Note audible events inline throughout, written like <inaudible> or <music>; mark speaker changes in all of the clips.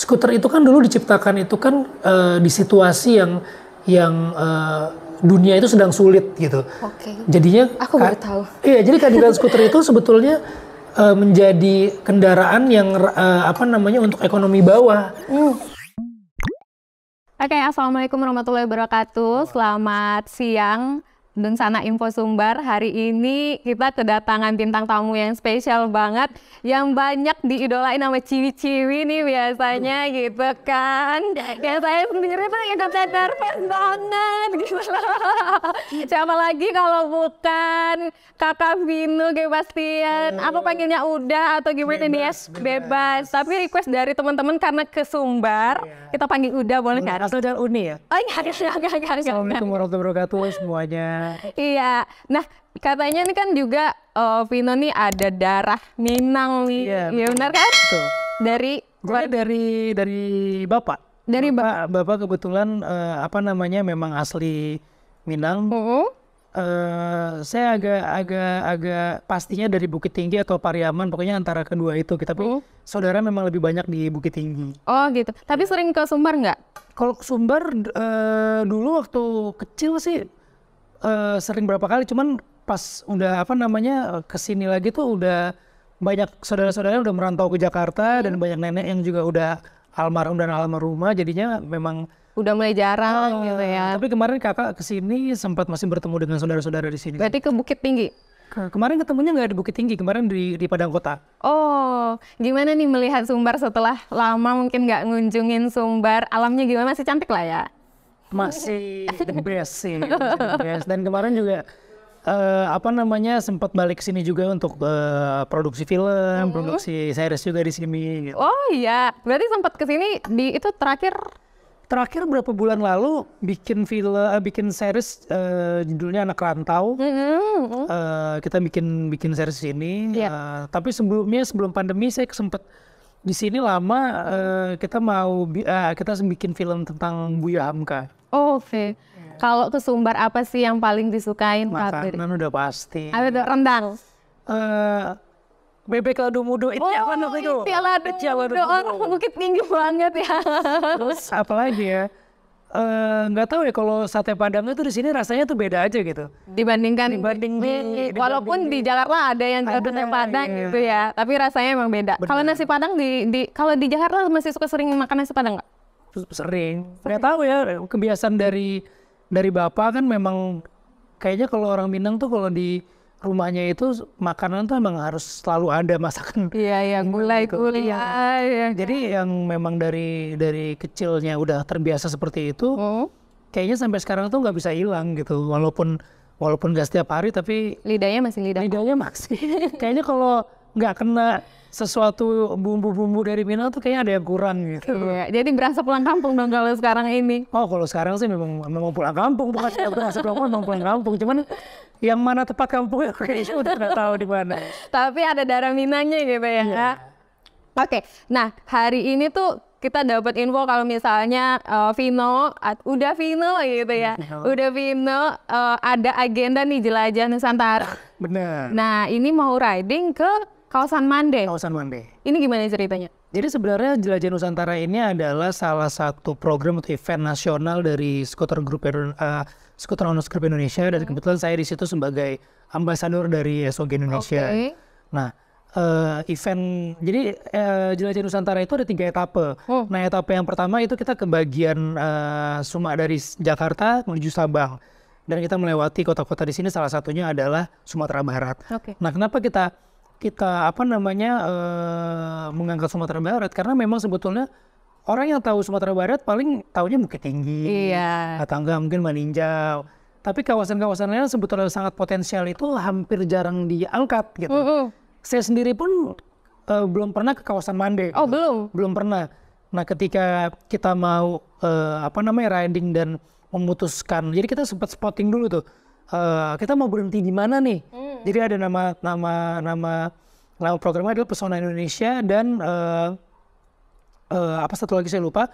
Speaker 1: Skuter itu kan dulu diciptakan itu kan uh, di situasi yang yang uh, dunia itu sedang sulit gitu. Oke. Okay. Jadinya aku baru tahu. Iya, jadi kehadiran <laughs> skuter itu sebetulnya uh, menjadi kendaraan yang uh, apa namanya untuk ekonomi bawah.
Speaker 2: Mm. Oke, okay, assalamualaikum warahmatullahi wabarakatuh. Selamat siang sana Info Sumbar hari ini kita kedatangan bintang tamu yang spesial banget yang banyak diidolain sama ciwi-ciwi nih biasanya uh. gitu kan yang iya. saya sendiri tuh udah nervous banget gitu loh iya. siapa lagi kalau bukan kakak Vino Gebastian uh. aku panggilnya Uda atau gimana nih ya bebas. bebas tapi request dari teman-teman karena ke Sumbar yeah. kita panggil Uda boleh nggak? Asal Uni ya? Oh iya, harus harus harus. Assalamualaikum warahmatullahi wabarakatuh semuanya iya. Nah, katanya ini kan juga uh, Vino nih ada darah Minang nih. Iya, ya, benar kan? Betul. Dari gua dari
Speaker 1: dari bapak. Dari bapak. Bapak, bapak kebetulan uh, apa namanya memang asli Minang. Uh -huh. Uh, saya agak agak agak pastinya dari Bukit Tinggi atau Pariaman pokoknya antara kedua itu tapi uh. saudara memang lebih banyak di Bukit Tinggi
Speaker 2: oh gitu tapi sering ke Sumbar nggak kalau Sumbar uh, dulu waktu
Speaker 1: kecil sih uh, sering berapa kali, cuman pas udah apa namanya kesini lagi tuh udah banyak saudara-saudara udah merantau ke Jakarta hmm. dan banyak nenek yang juga udah almarhum dan almarhumah jadinya memang
Speaker 2: udah mulai jarang uh, gitu ya. Tapi kemarin kakak
Speaker 1: kesini sempat masih bertemu dengan saudara-saudara di sini. Berarti ke Bukit Tinggi? kemarin ketemunya nggak di Bukit Tinggi, kemarin di, di Padang Kota.
Speaker 2: Oh, gimana nih melihat Sumbar setelah lama mungkin nggak ngunjungin Sumbar? Alamnya gimana? Masih cantik lah ya? masih <laughs> the best sih the best dan kemarin juga
Speaker 1: uh, apa namanya sempat balik sini juga untuk uh, produksi film hmm. produksi series juga di sini gitu.
Speaker 2: oh iya berarti sempat kesini di itu terakhir
Speaker 1: terakhir berapa bulan lalu bikin film uh, bikin series uh, judulnya anak rantau mm -hmm. uh, kita bikin bikin series ini yeah. Iya. uh, tapi sebelumnya sebelum pandemi saya sempat di sini lama uh, kita mau uh, kita bikin film tentang Buya Hamka.
Speaker 2: Oh, Oke. Okay. Iya. Kalau ke Sumbar apa sih yang paling disukain Makanan
Speaker 1: udah pasti.
Speaker 2: Ada rendang. Uh, bebek ladu mudo itu oh, apa namanya itu? Ladu, mudo. Orang Bukit tinggi
Speaker 1: banget ya. Terus ya? lagi ya? Eh, nggak uh, tahu ya kalau sate padangnya tuh di sini rasanya tuh beda aja gitu
Speaker 2: dibandingkan dibanding di, di walaupun di, di Jakarta ada yang ada, sate padang iya. gitu ya tapi rasanya emang beda kalau nasi padang di, di kalau di Jakarta masih suka sering makan nasi padang nggak
Speaker 1: sering nggak tahu ya kebiasaan dari dari bapak kan memang kayaknya kalau orang Minang tuh kalau di rumahnya itu makanan tuh emang harus selalu ada masakan.
Speaker 2: Iya ya, <laughs> gulai gitu. gulai. Ya.
Speaker 1: ya. Jadi yang memang dari dari kecilnya udah terbiasa seperti itu, oh. kayaknya sampai sekarang tuh nggak bisa hilang gitu. Walaupun walaupun gak setiap hari tapi
Speaker 2: lidahnya masih lidah. Lidahnya masih.
Speaker 1: <laughs> kayaknya kalau nggak kena sesuatu bumbu-bumbu dari Minang tuh kayaknya ada yang kurang gitu. Iya, jadi berasa pulang kampung dong kalau sekarang ini. Oh, kalau sekarang sih memang memang pulang kampung, bukan berasa pulang kampung, pulang kampung. Cuman yang mana tempat kampung kayaknya udah nggak tahu di mana.
Speaker 2: Tapi ada darah Minangnya gitu ya, Iya. Oke, okay. nah hari ini tuh kita dapat info kalau misalnya uh, Vino udah Vino gitu ya. Udah Vino uh, ada agenda nih jelajah Nusantara.
Speaker 1: Benar. Nah,
Speaker 2: ini mau riding ke Kawasan Mande. Kawasan Mande. Ini gimana ceritanya?
Speaker 1: Jadi sebenarnya Jelajah Nusantara ini adalah salah satu program atau event nasional dari Skuter Group uh, Skuter Owners Group Indonesia dan hmm. kebetulan saya di situ sebagai ambasador dari SOG Indonesia. Okay. Nah, uh, event jadi uh, jelajah Nusantara itu ada tiga etape. Oh. Nah etape yang pertama itu kita ke bagian uh, Suma dari Jakarta menuju Sabang dan kita melewati kota-kota di sini salah satunya adalah Sumatera Barat. Okay. Nah kenapa kita kita apa namanya uh, eh, mengangkat Sumatera Barat karena memang sebetulnya orang yang tahu Sumatera Barat paling tahunya Bukit Tinggi, iya. atau enggak mungkin Maninjau. Tapi kawasan-kawasan lain sebetulnya sangat potensial itu hampir jarang diangkat gitu. Uh -uh. Saya sendiri pun uh, belum pernah ke kawasan Mande. Oh gitu. belum? Belum pernah. Nah ketika kita mau uh, apa namanya riding dan memutuskan, jadi kita sempat spotting dulu tuh. Uh, kita mau berhenti di mana nih? Hmm jadi ada nama nama nama nama programnya adalah Pesona Indonesia dan uh, uh, apa satu lagi saya lupa.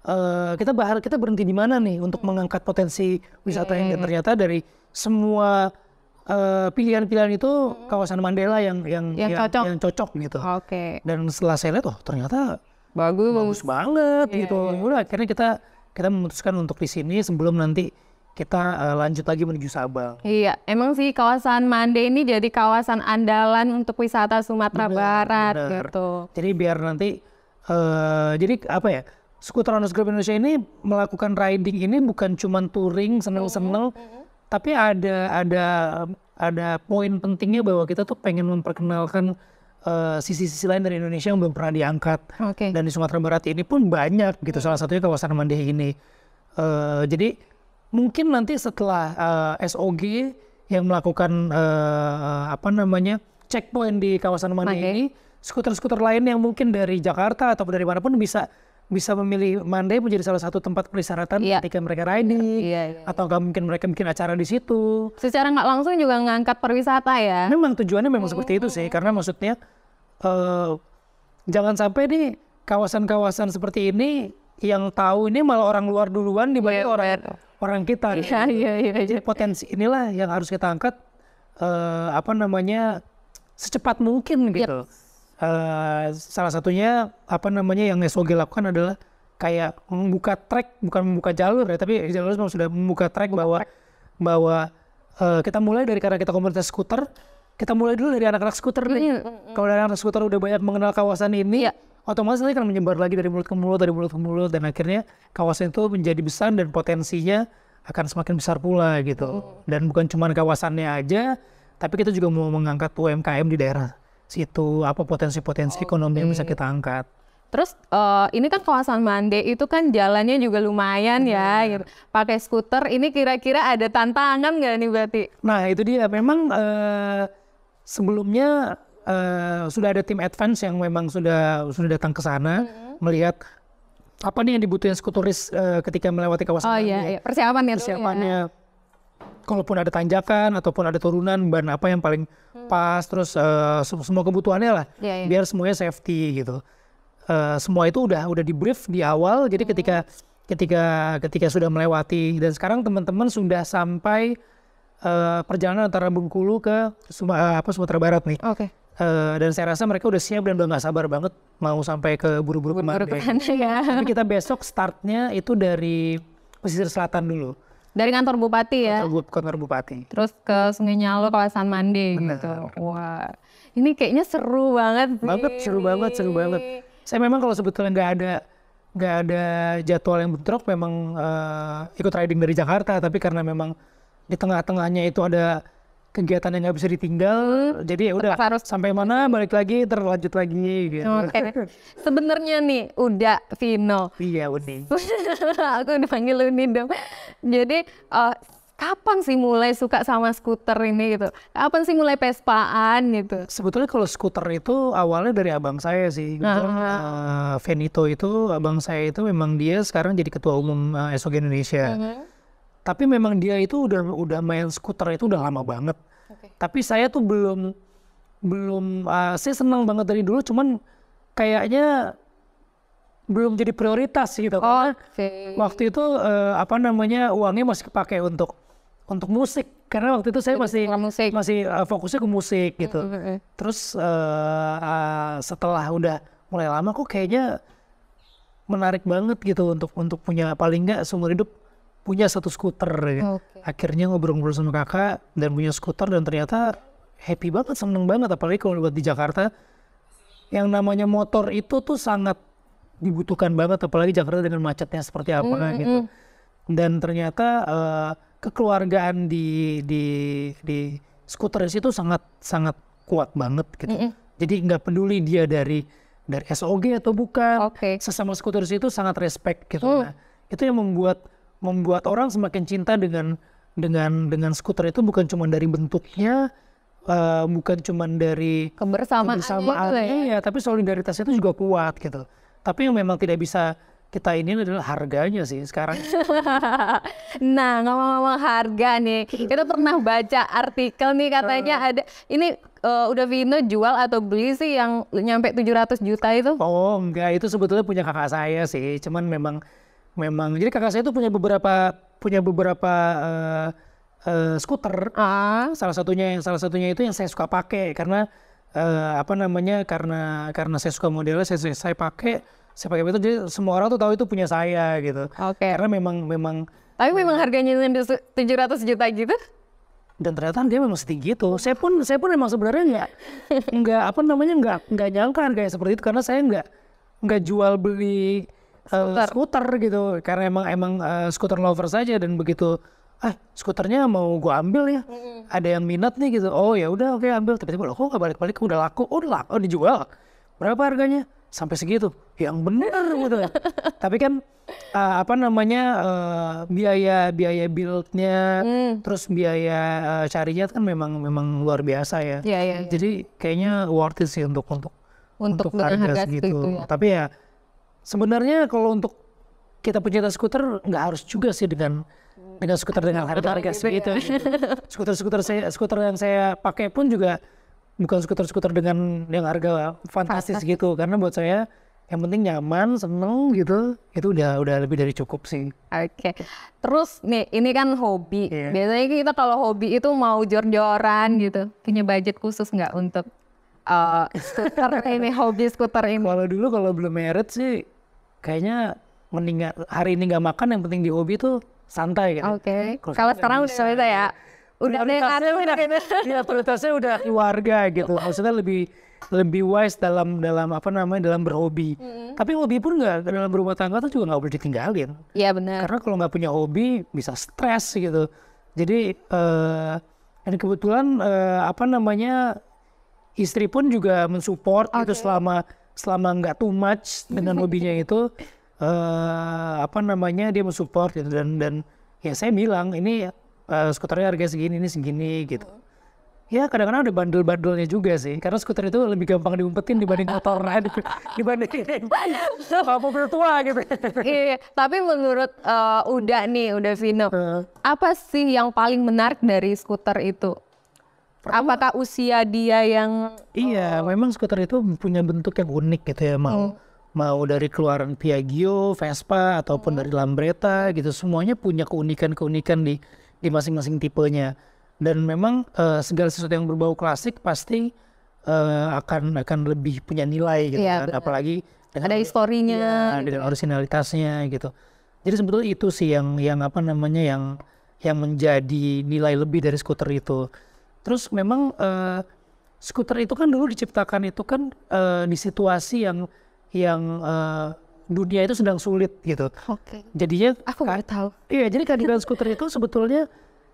Speaker 1: Uh, kita bahar kita berhenti di mana nih untuk mengangkat potensi wisata yang hmm. ternyata dari semua pilihan-pilihan uh, pilihan itu hmm. kawasan Mandela yang yang yang, yang cocok, yang cocok gitu. Oke. Okay. Dan setelah saya lihat oh ternyata bagus bagus banget yeah, gitu. Yeah. Udah akhirnya kita kita memutuskan untuk di sini sebelum nanti kita uh, lanjut lagi menuju Sabang.
Speaker 2: Iya, emang sih kawasan Mande ini jadi kawasan andalan untuk wisata Sumatera bener, Barat bener. gitu.
Speaker 1: Jadi biar nanti uh, jadi apa ya? Skuter Honus Group Indonesia ini melakukan riding ini bukan cuma touring seneng-seneng, mm -hmm. tapi ada ada ada poin pentingnya bahwa kita tuh pengen memperkenalkan eh, sisi-sisi uh, lain dari Indonesia yang belum pernah diangkat. Okay. Dan di Sumatera Barat ini pun banyak gitu. Mm-hmm. Salah satunya kawasan Mandeh ini. Uh, jadi mungkin nanti setelah uh, eh, SOG yang melakukan uh, apa namanya checkpoint di kawasan mana okay. ini, skuter-skuter lain yang mungkin dari Jakarta atau dari mana pun bisa bisa memilih Mandai menjadi salah satu tempat persyaratan yeah. ketika mereka riding yeah, yeah, yeah. atau nggak mungkin mereka bikin acara di situ.
Speaker 2: Secara nggak langsung juga ngangkat pariwisata ya.
Speaker 1: Memang tujuannya memang mm -hmm. seperti itu sih karena maksudnya uh, jangan sampai nih kawasan-kawasan seperti ini yang tahu ini malah orang luar duluan dibanding yeah, orang orang kita. Iya, gitu. iya, iya, iya. Jadi potensi inilah yang harus kita angkat uh, apa namanya secepat mungkin gitu. Yep. Uh, salah satunya apa namanya yang SOG lakukan adalah kayak membuka track bukan membuka jalur ya tapi jalur sudah membuka track bahwa bahwa uh, kita mulai dari karena kita komunitas skuter kita mulai dulu dari anak-anak skuter nih. Mm -hmm. Kalau anak-anak skuter udah banyak mengenal kawasan ini, yeah otomatis nanti akan menyebar lagi dari mulut ke mulut, dari mulut ke mulut, dan akhirnya kawasan itu menjadi besar dan potensinya akan semakin besar pula gitu. Hmm. Dan bukan cuma kawasannya aja, tapi kita juga mau mengangkat UMKM di daerah situ, apa potensi-potensi okay. ekonomi yang bisa kita angkat.
Speaker 2: Terus uh, ini kan kawasan Mande itu kan jalannya juga lumayan hmm. ya, iya. gitu. pakai skuter. Ini kira-kira ada tantangan nggak nih berarti?
Speaker 1: Nah itu dia. Memang uh, sebelumnya Eh, sudah ada tim advance yang memang sudah sudah datang ke sana mm-hmm. melihat apa nih yang dibutuhin skuturis uh, eh, ketika melewati kawasan oh, iya,
Speaker 2: iya. persiapan ya, ya? persiapannya ya.
Speaker 1: kalaupun ada tanjakan ataupun ada turunan ban apa yang paling hmm. pas terus uh, semua kebutuhannya lah yeah, iya. biar semuanya safety gitu uh, semua itu udah udah di brief di awal jadi hmm. ketika ketika ketika sudah melewati dan sekarang teman-teman sudah sampai uh, perjalanan antara Bengkulu ke Suma, uh, apa Sumatera Barat nih. Oke. Okay. Uh, dan saya rasa mereka udah siap dan udah nggak sabar banget mau sampai ke buru-buru kemana. Buru kan, <laughs> ya.
Speaker 2: Tapi kita besok startnya itu dari pesisir selatan dulu. Dari kantor bupati ya? Kantor, kantor bupati. Terus ke Sungai Nyalo, kawasan Mandi gitu. Wah, ini kayaknya seru banget. Sih. Banget, seru banget, seru banget. Saya memang kalau sebetulnya nggak ada
Speaker 1: nggak ada jadwal yang bentrok, memang uh, ikut riding dari Jakarta. Tapi karena memang di tengah-tengahnya itu ada kegiatan yang nggak bisa ditinggal jadi ya udah harus sampai mana balik lagi terlanjut lagi gitu okay.
Speaker 2: sebenarnya nih udah Vino iya udah <laughs> aku udah dipanggil Uni dong jadi uh, kapan sih mulai suka sama skuter ini gitu kapan sih mulai pespaan gitu
Speaker 1: sebetulnya kalau skuter itu awalnya dari abang saya sih gitu. uh, Venito itu abang saya itu memang dia sekarang jadi ketua umum uh, eh, SOG Indonesia uh -huh tapi memang dia itu udah udah main skuter itu udah lama banget okay. tapi saya tuh belum belum uh, saya senang banget dari dulu cuman kayaknya belum jadi prioritas gitu oh, karena okay. waktu itu uh, apa namanya uangnya masih kepake untuk untuk musik karena waktu itu saya masih musik. masih uh, fokusnya ke musik gitu mm -hmm. terus uh, uh, setelah udah mulai lama kok kayaknya menarik banget gitu untuk untuk punya paling nggak seumur hidup punya satu skuter ya. okay. akhirnya ngobrol-ngobrol sama kakak dan punya skuter dan ternyata happy banget seneng banget apalagi kalau buat di Jakarta yang namanya motor itu tuh sangat dibutuhkan banget apalagi Jakarta dengan macetnya seperti apa mm, gitu dan ternyata uh, kekeluargaan di di di skuteris itu sangat sangat kuat banget gitu mm, -hmm. jadi nggak peduli dia dari dari SOG atau bukan okay. sesama skuter itu sangat respect gitu mm. nah itu yang membuat membuat orang semakin cinta dengan dengan dengan skuter itu bukan cuma dari bentuknya uh, bukan cuma dari
Speaker 2: kebersamaan, kebersamaan gitu ya.
Speaker 1: ya tapi solidaritasnya itu juga kuat gitu tapi yang memang tidak bisa kita ini adalah harganya sih sekarang. <laughs>
Speaker 2: nah ngomong-ngomong harga nih, hmm. kita pernah baca artikel nih katanya uh, ada ini uh, udah Vino jual atau beli sih yang nyampe 700 juta itu? Oh
Speaker 1: enggak, itu sebetulnya punya kakak saya sih, cuman memang memang jadi kakak saya itu punya beberapa punya beberapa uh, uh, skuter ah. salah satunya yang salah satunya itu yang saya suka pakai karena uh, apa namanya karena karena saya suka modelnya saya saya, saya pakai saya pakai itu jadi semua orang tuh tahu itu punya saya gitu oke okay. karena memang memang
Speaker 2: tapi memang harganya tujuh
Speaker 1: ratus juta gitu dan ternyata dia memang setinggi itu. Saya pun saya pun memang sebenarnya nggak nggak apa namanya nggak nggak nyangka harganya seperti itu karena saya nggak nggak jual beli uh, skuter gitu karena emang emang uh, skuter lover saja dan begitu ah skuternya mau gue ambil ya mm-hmm. ada yang minat nih gitu oh ya udah oke okay, ambil tiba-tiba lo kok nggak balik-balik udah laku oh udah laku oh dijual berapa harganya sampai segitu yang bener gitu <laughs> tapi kan uh, apa namanya uh, biaya biaya buildnya mm. terus biaya uh, carinya kan memang memang luar biasa ya yeah, yeah, yeah. jadi kayaknya worth it sih untuk untuk
Speaker 2: untuk, untuk harga, segitu gitu, ya. tapi
Speaker 1: ya Sebenarnya kalau untuk kita pencinta skuter nggak harus juga sih dengan dengan skuter dengan harga harga segitu. Ya. <laughs> Skuter-skuter saya skuter yang saya pakai pun juga bukan skuter-skuter dengan yang harga fantastis gitu karena buat saya yang penting nyaman, seneng gitu, itu udah udah lebih dari cukup sih.
Speaker 2: Oke, okay. terus nih ini kan hobi. Yeah. Biasanya kita kalau hobi itu mau jor-joran gitu, punya budget khusus nggak untuk uh, skuter <laughs> ini hobi skuter ini? Kalau dulu kalau belum
Speaker 1: meret sih kayaknya mendingan hari ini nggak makan yang penting di hobi tuh santai gitu. Oke. Okay. Kalau sekarang udah gitu. beda ya. Udah anu, gitu. iya, prioritasnya udah, ya, prioritasnya udah keluarga gitu. Maksudnya lebih lebih wise dalam dalam apa namanya dalam berhobi. Mm -hmm. Tapi hobi pun nggak dalam berumah tangga tuh juga nggak boleh ditinggalin. Iya benar. Karena kalau nggak punya hobi bisa stres gitu. Jadi uh, dan kebetulan uh, apa namanya istri pun juga mensupport okay. itu selama selama nggak too much dengan <laughs> hobinya itu uh, apa namanya dia mensupport gitu dan dan ya saya bilang ini uh, skuternya harga segini ini segini gitu. Ya kadang-kadang ada bandel-bandelnya juga sih, karena skuter itu lebih gampang diumpetin dibanding motor motoran, <laughs> dibanding <laughs> mobil tua gitu.
Speaker 2: Iya, iya. tapi menurut uh, eh, udah nih, udah Vino, uh. apa sih yang paling menarik dari skuter itu? Apakah usia dia yang
Speaker 1: Iya, oh. memang skuter itu punya bentuk yang unik gitu ya, mau. Hmm mau dari keluaran Piaggio, Vespa ataupun hmm. dari Lambretta gitu semuanya punya keunikan-keunikan di di masing-masing tipenya dan memang uh, segala sesuatu yang berbau klasik pasti uh, akan akan lebih punya nilai gitu ya, kan apalagi dengan, ada historinya ya, gitu. dan originalitasnya gitu jadi sebetulnya itu sih yang yang apa namanya yang yang menjadi nilai lebih dari skuter itu Terus memang uh, skuter itu kan dulu diciptakan itu kan uh, di situasi yang yang uh, dunia itu sedang sulit gitu. Oke. Okay. Jadinya aku nggak tahu. Iya, jadi kehadiran skuter itu sebetulnya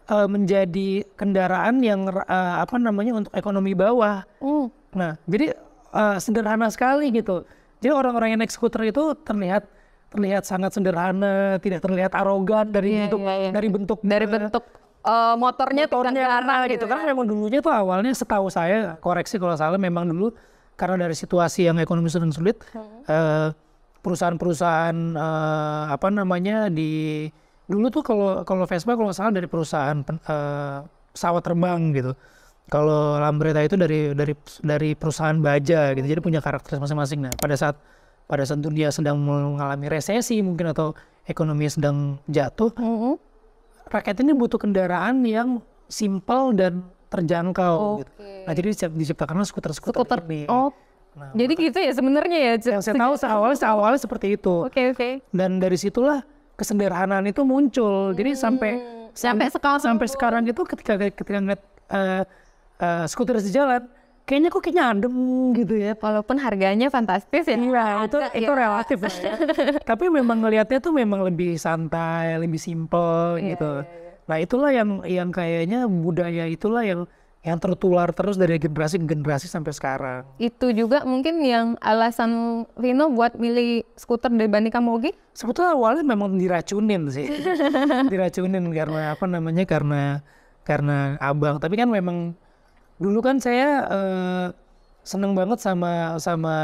Speaker 1: uh, menjadi kendaraan yang uh, apa namanya untuk ekonomi bawah. Mm. Nah, jadi uh, sederhana sekali gitu. Jadi orang-orang yang naik skuter itu terlihat terlihat sangat sederhana, tidak terlihat arogan dari yeah, bentuk yeah, yeah. dari bentuk dari bentuk
Speaker 2: uh, motornya motornya gitu. Gitu kan? karena gitu.
Speaker 1: Karena memang dulunya tuh awalnya setahu saya koreksi kalau salah memang dulu karena dari situasi yang ekonomi sedang sulit hmm. eh, perusahaan-perusahaan uh, apa namanya di dulu tuh kalau kalau Vespa kalau salah dari perusahaan pen, uh, pesawat terbang gitu. Kalau Lambretta itu dari dari dari perusahaan baja gitu. Jadi punya karakter masing-masing. Nah, pada saat pada saat dunia dia sedang mengalami resesi mungkin atau ekonomi sedang jatuh, mm -hmm rakyat ini butuh kendaraan yang simple dan terjangkau. Okay. Gitu. Nah jadi diciptakanlah skuter-skuter Skuter. ini. Oh. Nah, jadi maka, gitu ya sebenarnya ya. Yang saya tahu seawal seawal seperti itu. Oke okay, oke. Okay. Dan dari situlah kesederhanaan itu muncul. Hmm. Jadi sampai sampai sekarang sampai sekarang itu ketika ketika ngeliat uh, uh, skuter di jalan kayaknya kok kayaknya
Speaker 2: adem gitu ya. Walaupun harganya fantastis ya. Iya, itu ya. itu relatif ya.
Speaker 1: <laughs> Tapi memang ngelihatnya tuh memang lebih santai, lebih simple yeah, gitu. Iya, iya. Nah, itulah yang yang kayaknya budaya itulah yang yang tertular terus dari generasi ke generasi sampai sekarang.
Speaker 2: Itu juga mungkin yang alasan Vino buat milih skuter dari dibandingkan mogi
Speaker 1: Sebetulnya awalnya memang diracunin sih. <laughs> diracunin karena apa namanya? Karena karena abang, tapi kan memang dulu kan saya uh, seneng banget sama sama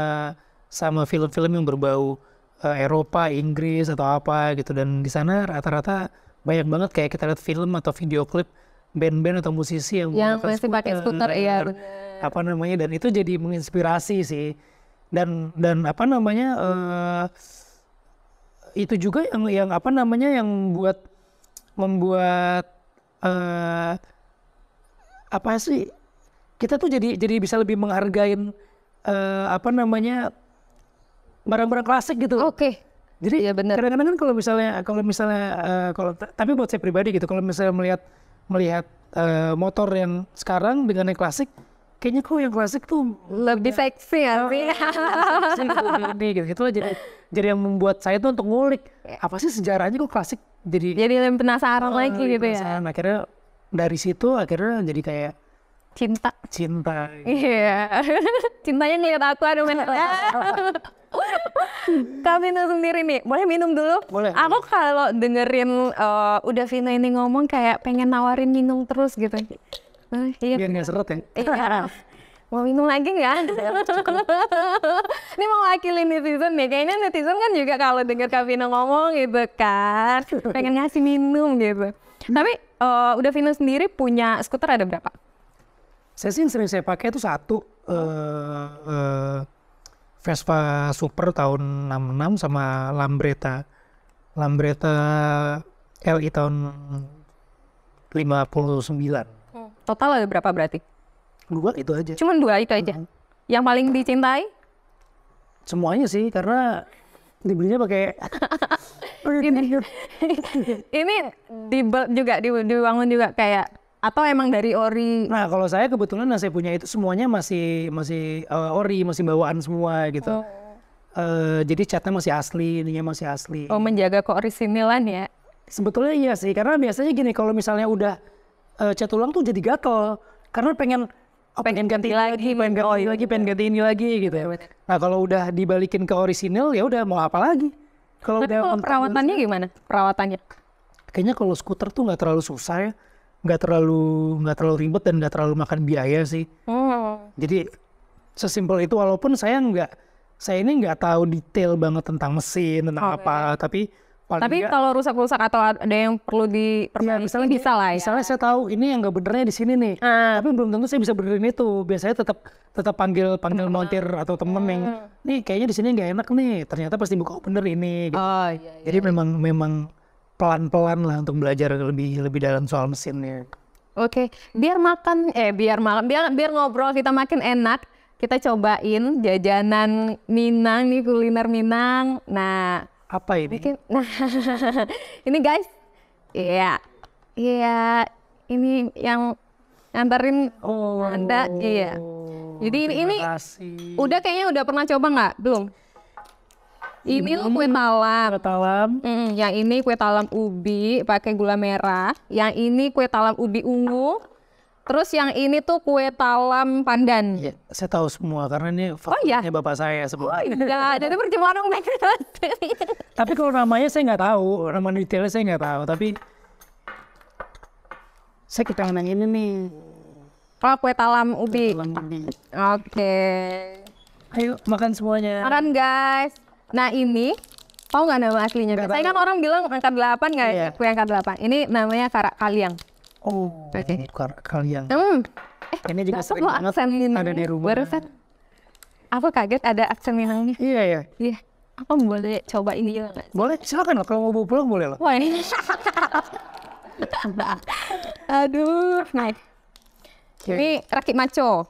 Speaker 1: sama film-film yang berbau uh, Eropa, Inggris atau apa gitu dan di sana rata-rata banyak banget kayak kita lihat film atau video klip band-band atau musisi yang yang masih pakai skuter ya apa namanya dan itu jadi menginspirasi sih dan dan apa namanya uh, itu juga yang yang apa namanya yang buat membuat uh, apa sih kita tuh jadi jadi bisa lebih menghargain uh, apa namanya barang-barang klasik gitu. Oke. Okay. Jadi ya benar. Kadang-kadang kan kalau misalnya kalau misalnya uh, kalau tapi buat saya pribadi gitu kalau misalnya melihat melihat uh, motor yang sekarang dengan yang klasik kayaknya kok yang klasik tuh
Speaker 2: lebih ya, seksi ya Ini
Speaker 1: <laughs> gitu, gitu jadi jadi yang membuat saya tuh untuk ngulik iya. apa sih sejarahnya kok klasik jadi jadi penasaran uh, lagi iya, gitu ya. penasaran. ya. Akhirnya dari situ akhirnya jadi kayak cinta cinta
Speaker 2: iya yeah. cintanya ngeliat aku aduh men <laughs> kami sendiri nih boleh minum dulu boleh aku kalau dengerin uh, udah Vina ini ngomong kayak pengen nawarin minum terus gitu uh, iya biar nggak seret ya iya. mau minum lagi nggak? ini mau wakilin netizen nih. Kayaknya netizen kan juga kalau denger Kak Vina ngomong gitu kan. Pengen ngasih minum gitu. Tapi uh, udah Vina sendiri punya skuter ada berapa? Saya sih sering saya pakai itu satu
Speaker 1: uh, uh, Vespa Super tahun 66 sama Lambretta. Lambretta LI tahun 59.
Speaker 2: Total ada berapa berarti? Dua itu aja. Cuman dua itu aja. Hmm. Yang paling dicintai? Semuanya sih
Speaker 1: karena dibelinya pakai
Speaker 2: <laughs> ini, <laughs> ini di juga dibangun juga
Speaker 1: kayak atau emang dari ori? Nah kalau saya kebetulan yang saya punya itu semuanya masih masih uh, ori, masih bawaan semua gitu. Oh. Uh, jadi catnya masih asli, ininya masih asli. Oh menjaga keorisinilan ya? Sebetulnya iya sih, karena biasanya gini kalau misalnya udah uh, eh, cat ulang tuh jadi gatel, karena pengen Oh, pengen ganti lagi, pengen ganti oh, iya. lagi, pengen ganti ini lagi gitu ya. Nah kalau udah dibalikin ke orisinil ya udah mau apa lagi? Kalau
Speaker 2: udah kalau perawatannya gimana? Perawatannya?
Speaker 1: Kayaknya kalau skuter tuh nggak terlalu susah ya nggak terlalu nggak terlalu ribet dan nggak terlalu makan biaya sih.
Speaker 2: Hmm.
Speaker 1: Jadi sesimpel itu walaupun saya nggak saya ini nggak tahu detail banget tentang mesin tentang okay. Oh, apa, iya. tapi paling tapi kalau
Speaker 2: rusak-rusak atau ada yang perlu diperbaiki iya, ya, misalnya bisa lah ya. Misalnya
Speaker 1: saya tahu ini yang nggak benernya di sini nih, ah. tapi belum tentu saya bisa benerin itu. Biasanya tetap tetap panggil panggil temen. Ah. montir atau temen hmm. yang ah. nih kayaknya di sini nggak enak nih. Ternyata pasti buka oh, bener ini. Gitu. Oh, iya, iya. Jadi iya. memang memang pelan-pelan lah untuk belajar lebih lebih dalam soal mesinnya.
Speaker 2: Oke, okay. biar makan eh biar makan biar biar ngobrol kita makin enak. Kita cobain jajanan Minang nih kuliner Minang. Nah, apa ini? Mungkin, <laughs> nah, ini guys. Iya. Yeah. Iya, yeah. ini yang nganterin oh. Anda. Iya. Yeah. Oh, Jadi ini, ini udah kayaknya udah pernah coba nggak? Belum? Ini hmm. kue talam. Kue talam. Hmm, yang ini kue talam ubi pakai gula merah. Yang ini kue talam ubi ungu. Terus yang ini tuh kue talam pandan. Ya, saya tahu semua karena ini faktornya oh, iya? bapak saya semua. Oh iya, dari perjumpaan dong. Tapi
Speaker 1: kalau namanya saya nggak tahu, nama detailnya saya nggak tahu. Tapi
Speaker 2: saya kita yang ini nih. Oh, kue talam ubi. Kue talam ubi. Oke. Okay. Ayo makan semuanya. Makan guys. Nah ini tau nggak nama aslinya? Gak Saya kan orang bilang angka delapan nggak ya? Iya. kue angka delapan Ini namanya karak kaliang. Oh,
Speaker 1: oke. Okay. Karak kaliang. Hmm. Eh, ini juga sering banget aksen Minang. ada di rumah. Barusan
Speaker 2: aku kaget ada aksen Minangnya. Iya, iya. Iya. Aku boleh coba ini juga
Speaker 1: Boleh, silakan lah. Kalau mau bawa pulang boleh lah.
Speaker 2: Wah, ini... Aduh, naik. Ini rakit maco.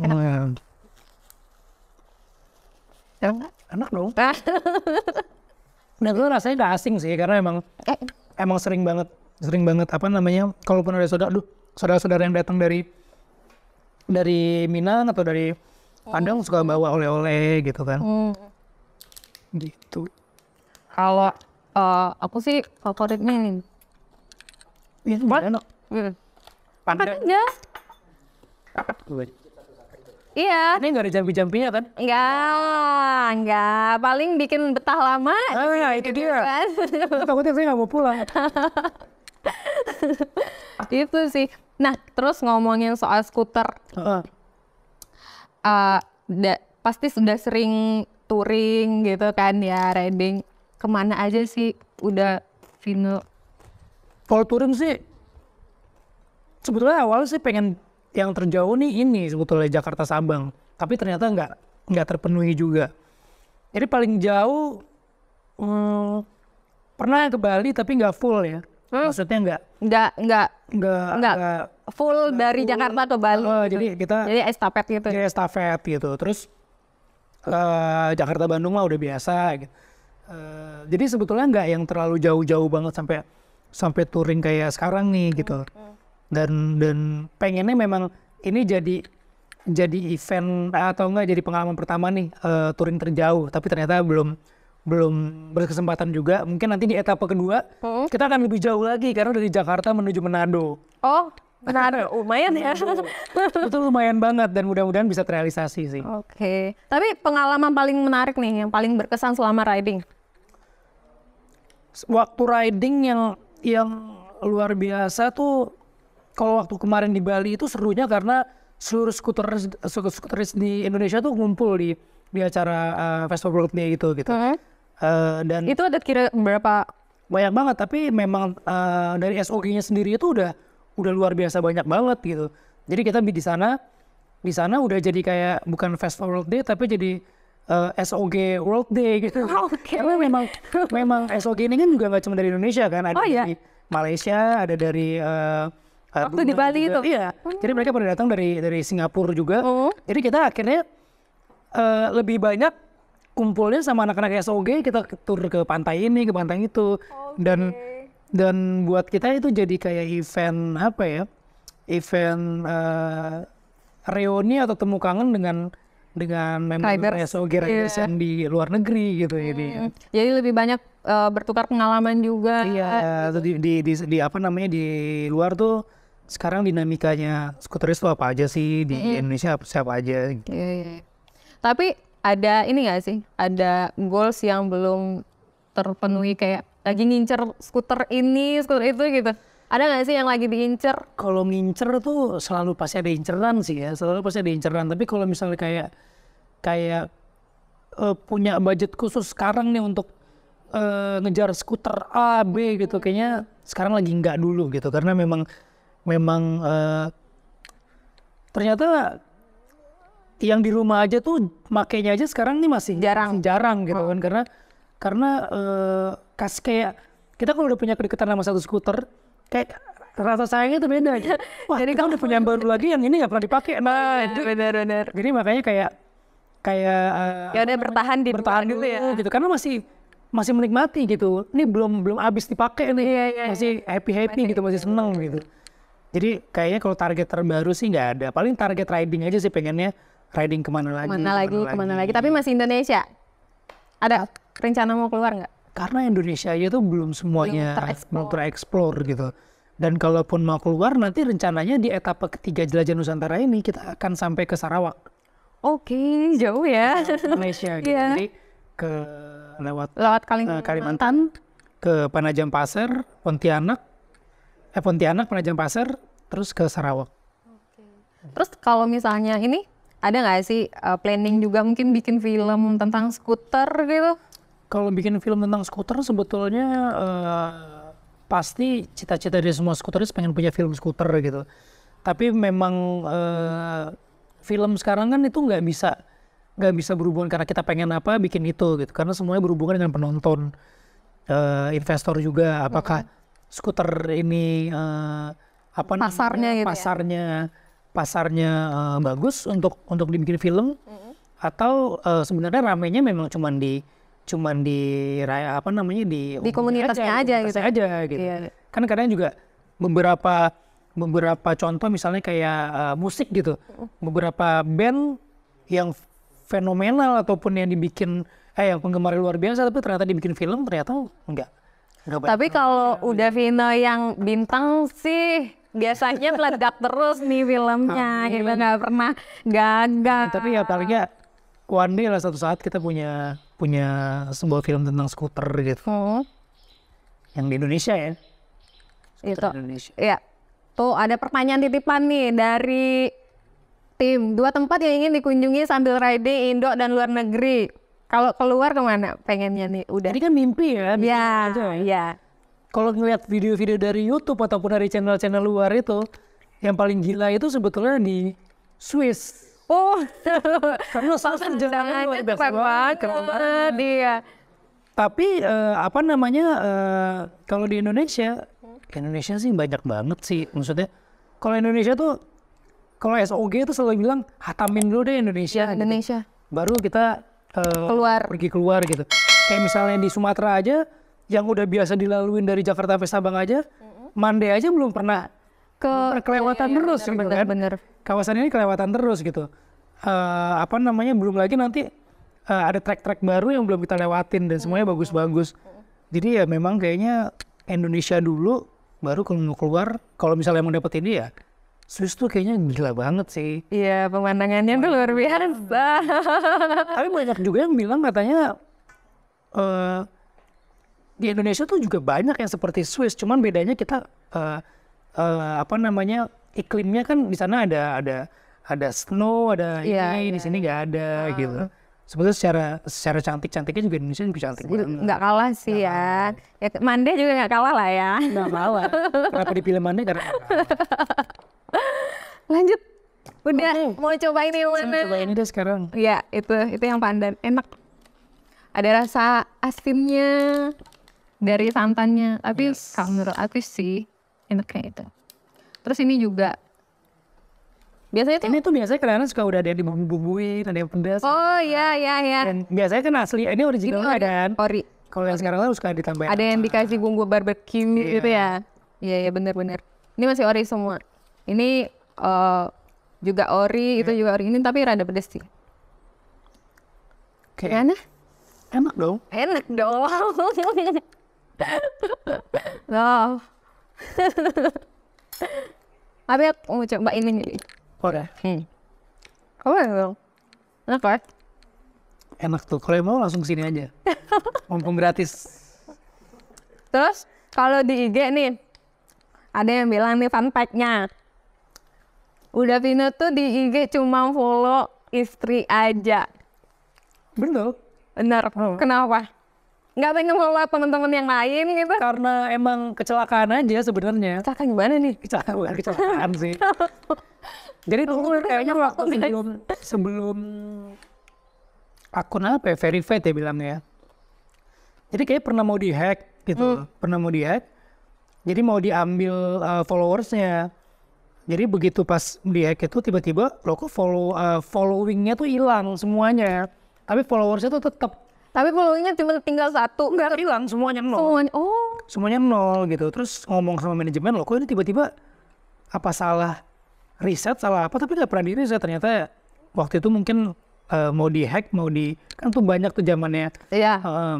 Speaker 1: Enak. Oh, ya. Ya Enak dong. <laughs> Dan itu rasanya gak asing sih karena emang eh. emang sering banget sering banget apa namanya kalaupun ada saudara aduh saudara-saudara yang datang dari dari Minang atau dari oh. Padang oh. suka bawa oleh-oleh gitu kan. Hmm. Gitu.
Speaker 2: Kalau uh, aku sih favoritnya ini. Iya, enak. Hmm. Padang. Padang. ya Iya. Ini nggak ada jampi-jampinya kan? Enggak, enggak. Paling bikin betah lama. Ah, ya, itu dia. Gitu kan? Takutnya saya nggak mau pulang. <laughs> itu sih. Nah, terus ngomongin soal skuter. Uh -uh. pasti sudah sering touring gitu kan ya, riding. Kemana aja sih udah final Kalau touring
Speaker 1: sih, sebetulnya awal sih pengen yang terjauh nih ini sebetulnya Jakarta Sabang, tapi ternyata nggak nggak terpenuhi juga. Jadi paling jauh hmm, pernah ke Bali tapi nggak full ya. Hmm? Maksudnya nggak nggak nggak nggak full gak dari full. Jakarta ke Bali. Oh jadi kita jadi estafet gitu. Jadi iya, estafet gitu. Terus uh, Jakarta Bandung mah udah biasa gitu. Uh, jadi sebetulnya nggak yang terlalu jauh-jauh banget sampai sampai touring kayak sekarang nih gitu. Hmm dan dan pengennya memang ini jadi jadi event eh, atau enggak jadi pengalaman pertama nih uh, touring terjauh tapi ternyata belum belum berkesempatan juga mungkin nanti di etapa kedua hmm. kita akan lebih jauh lagi karena dari Jakarta menuju Manado oh Manado <laughs> lumayan ya itu lumayan banget dan mudah-mudahan bisa terrealisasi sih
Speaker 2: oke okay. tapi pengalaman paling menarik nih yang paling berkesan selama riding
Speaker 1: waktu riding yang yang luar biasa tuh kalau waktu kemarin di Bali itu serunya karena seluruh skuteris eh, skuteris di Indonesia tuh ngumpul di di acara uh, Festival World Day gitu gitu. Okay. uh, dan itu ada kira berapa? Banyak banget, tapi memang uh, dari SOG-nya sendiri itu udah udah luar biasa banyak banget gitu. Jadi kita di sana di sana udah jadi kayak bukan Festival World Day tapi jadi uh, SOG World Day gitu. Oh, <laughs> okay. memang memang SOG ini kan juga nggak cuma dari Indonesia kan, ada oh, iya. dari yeah. Malaysia, ada dari waktu di Bali juga. itu iya hmm. jadi mereka pernah datang dari dari Singapura juga hmm. jadi kita akhirnya uh, lebih banyak kumpulnya sama anak-anak SOG kita tur ke pantai ini ke pantai itu okay. dan dan buat kita itu jadi kayak event apa ya event uh, reuni atau temu kangen dengan dengan member SOG yeah. yang di luar negeri gitu ya, hmm. jadi
Speaker 2: jadi lebih banyak uh, bertukar pengalaman juga iya
Speaker 1: gitu. di, di di di apa namanya di luar tuh sekarang dinamikanya skuter itu apa aja sih di mm-hmm. Indonesia siapa aja gitu. Iya,
Speaker 2: yeah. Iya. Tapi ada ini gak sih? Ada goals yang belum terpenuhi kayak lagi ngincer skuter ini, skuter itu gitu. Ada gak sih yang lagi diincer?
Speaker 1: Kalau ngincer tuh selalu pasti ada inceran sih ya, selalu pasti ada inceran. Tapi kalau misalnya kayak kayak uh, punya budget khusus sekarang nih untuk uh, ngejar skuter A, B gitu, kayaknya sekarang lagi nggak dulu gitu, karena memang memang uh, ternyata yang di rumah aja tuh makainya aja sekarang nih masih jarang masih jarang gitu hmm. kan karena karena uh, kas kayak kita kalau udah punya kedekatan sama satu skuter kayak rasa sayangnya tuh beda <laughs> wah jadi kamu udah punya yang baru lagi yang ini nggak pernah dipakai nah ya, itu benar benar jadi makanya kayak kayak uh, ya udah bertahan di bertahan dulu ya gitu karena masih masih menikmati gitu ini belum belum habis dipakai nih ya, ya, masih iya. happy happy masih, gitu masih seneng gitu jadi kayaknya kalau target terbaru sih nggak ada. Paling target riding aja sih pengennya riding kemana lagi. Kemana lagi, kemana, kemana lagi. lagi.
Speaker 2: Tapi masih Indonesia. Ada rencana mau keluar nggak?
Speaker 1: Karena Indonesia aja tuh belum semuanya belum tereksplor gitu. Dan kalaupun mau keluar nanti rencananya di etapa ketiga jelajah Nusantara ini kita akan sampai ke Sarawak.
Speaker 2: Oke, okay, jauh ya. Indonesia. Iya, <laughs> gitu. Yeah. Jadi
Speaker 1: ke lewat lewat Kalimantan, eh, ke Panajam Pasir, Pontianak, eh, Pontianak Penajam Pasar, terus ke Sarawak Oke.
Speaker 2: terus kalau misalnya ini ada nggak sih uh, planning juga mungkin bikin film tentang skuter gitu
Speaker 1: kalau bikin film tentang skuter sebetulnya uh, pasti cita-cita dari semua skuteris pengen punya film skuter gitu tapi memang uh, film sekarang kan itu nggak bisa nggak bisa berhubungan karena kita pengen apa bikin itu gitu karena semuanya berhubungan dengan penonton uh, investor juga apakah skuter ini uh, apa pasarnya namanya? gitu pasarnya ya? pasarnya uh, bagus untuk untuk dibikin film mm-hmm. atau uh, sebenarnya ramenya memang cuma di cuma di raya apa namanya di di komunitasnya aja, aja gitu aja gitu iya. kan kadang juga beberapa beberapa contoh misalnya kayak uh, musik gitu beberapa band yang fenomenal ataupun yang dibikin eh yang penggemar luar biasa tapi ternyata dibikin film ternyata enggak tapi
Speaker 2: kalau udah Vino yang bintang sih biasanya meledak terus nih filmnya, kita nggak pernah
Speaker 1: gagal.
Speaker 2: Tapi ya paling nggak ya,
Speaker 1: one lah satu saat kita punya punya sebuah film tentang skuter gitu. Hmm. Yang di Indonesia ya. Itu. Indonesia.
Speaker 2: Ya. Tuh ada pertanyaan titipan nih dari tim. Dua tempat yang ingin dikunjungi sambil riding Indo dan luar negeri. Kalau keluar kemana pengennya nih? Udah. Ini
Speaker 1: kan mimpi ya. Iya. Iya. Kalau ngeliat video-video dari YouTube ataupun dari channel-channel luar itu, yang paling gila itu sebetulnya di Swiss.
Speaker 2: Oh, karena salsa jangan luar banget, banget. Iya.
Speaker 1: Tapi uh, apa namanya uh, kalau di Indonesia, Indonesia sih banyak banget sih. Maksudnya kalau Indonesia tuh kalau SOG itu selalu bilang hatamin dulu deh Indonesia. Ya, Indonesia. Gitu. Baru kita uh, keluar pergi keluar gitu kayak misalnya di Sumatera aja yang udah biasa dilaluin dari Jakarta ke Sabang aja mm-hmm. Mande aja belum pernah ke kelewatan ya, ya, terus bener, gitu kan bener. kawasan ini kelewatan terus gitu uh, apa namanya belum lagi nanti uh, ada trek-trek baru yang belum kita lewatin dan semuanya bagus-bagus mm-hmm. jadi ya memang kayaknya Indonesia dulu baru kalau mau keluar kalau misalnya mau dapetin dia ya Swiss tuh kayaknya gila banget sih.
Speaker 2: Iya, pemandangannya tuh luar biasa. <laughs> Tapi banyak juga yang bilang katanya
Speaker 1: uh, di Indonesia tuh juga banyak yang seperti Swiss, cuman bedanya kita uh, uh, apa namanya iklimnya kan di sana ada ada ada snow, ada ini ini iya, di iya, sini iya. nggak ada uh. gitu. Sebetulnya secara secara cantik-cantiknya juga Indonesia lebih cantik
Speaker 2: banget. Gak kalah sih gak ya. Kalah. ya. Mande juga gak kalah lah ya. Gak kalah. Kenapa
Speaker 1: dipilih Mande karena <laughs>
Speaker 2: lanjut udah okay. mau cobain yang mana cobain deh sekarang iya itu itu yang pandan enak ada rasa asinnya dari santannya tapi yes. kalau menurut aku sih enaknya itu terus ini juga
Speaker 1: biasanya tuh ini tuh biasanya kadang suka udah ada yang dibumbuin ada yang pedas oh iya iya iya dan biasanya kan asli ini original ini kan? ori, kan ori
Speaker 2: kalau yang sekarang kan suka ditambahin ada yang dikasih bumbu barbecue yeah. gitu ya iya iya bener bener ini masih ori semua ini uh, juga ori, hmm. itu juga ori. Ini tapi rada pedes sih.
Speaker 1: Okay. Iya enak? Kan? Enak dong.
Speaker 2: Enak dong. wow. Tapi aku mau coba ini nih. Oke. Hmm. Oh, enak dong. Enak kan?
Speaker 1: Enak tuh. Kalau mau langsung sini aja. <laughs> Mumpung gratis.
Speaker 2: Terus kalau di IG nih, ada yang bilang nih fun fact-nya. Udah Vino tuh di IG cuma follow istri aja. Bener. Bener. Hmm. Kenapa? Nggak pengen follow teman-teman yang lain gitu? Karena emang kecelakaan aja sebenarnya. Kecelakaan gimana nih? Kecelakaan bukan kecelakaan sih. <laughs> Jadi dulu kayaknya waktu sebelum
Speaker 1: sebelum akun apa ya verified ya bilangnya ya. Jadi kayak pernah mau dihack gitu, hmm. pernah mau dihack. Jadi mau diambil uh, followersnya jadi begitu pas dia itu tiba-tiba lo kok follow uh, followingnya tuh hilang semuanya. Ya. Tapi followersnya tuh tetap. Tapi followingnya cuma tinggal
Speaker 2: satu, nggak hilang semuanya nol. Semuanya, oh.
Speaker 1: Semuanya nol gitu. Terus ngomong sama manajemen lo kok ini tiba-tiba apa salah riset salah apa tapi nggak pernah di riset ternyata waktu itu mungkin uh, mau dihack mau di kan tuh banyak tuh zamannya. Iya. Yeah. Uh,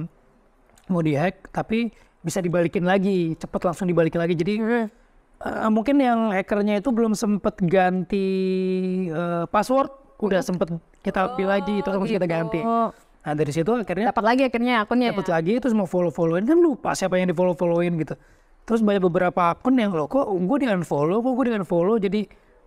Speaker 1: mau dihack tapi bisa dibalikin lagi cepet langsung dibalikin lagi jadi. Mm uh, mungkin yang hackernya itu belum sempet ganti uh, password, udah hmm. sempet kita pilih oh, lagi itu harus gitu. kita ganti. Gitu. Nah dari situ akhirnya dapat lagi akhirnya akunnya. Dapat ya? lagi terus mau follow followin kan lupa siapa yang di follow followin gitu. Terus banyak beberapa akun yang lo kok gue di unfollow, kok gue di unfollow jadi